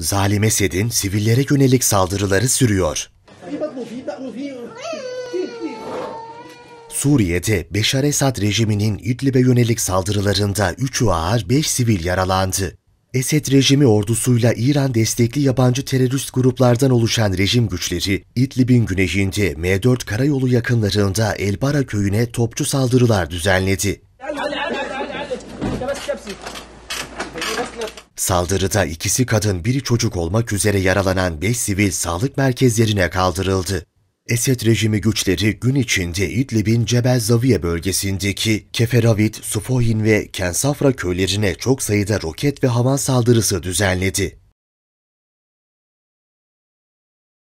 Zalim Esed'in sivillere yönelik saldırıları sürüyor. Suriye'de Beşar Esad rejiminin İdlib'e yönelik saldırılarında 3 ağır 5 sivil yaralandı. Esed rejimi ordusuyla İran destekli yabancı terörist gruplardan oluşan rejim güçleri, İdlib'in güneyinde M4 karayolu yakınlarında Elbara köyüne topçu saldırılar düzenledi. Saldırıda ikisi kadın biri çocuk olmak üzere yaralanan 5 sivil sağlık merkezlerine kaldırıldı. Esed rejimi güçleri gün içinde İdlib'in Cebel Zaviye bölgesindeki Keferavit, Sufohin ve Kensafra köylerine çok sayıda roket ve hava saldırısı düzenledi.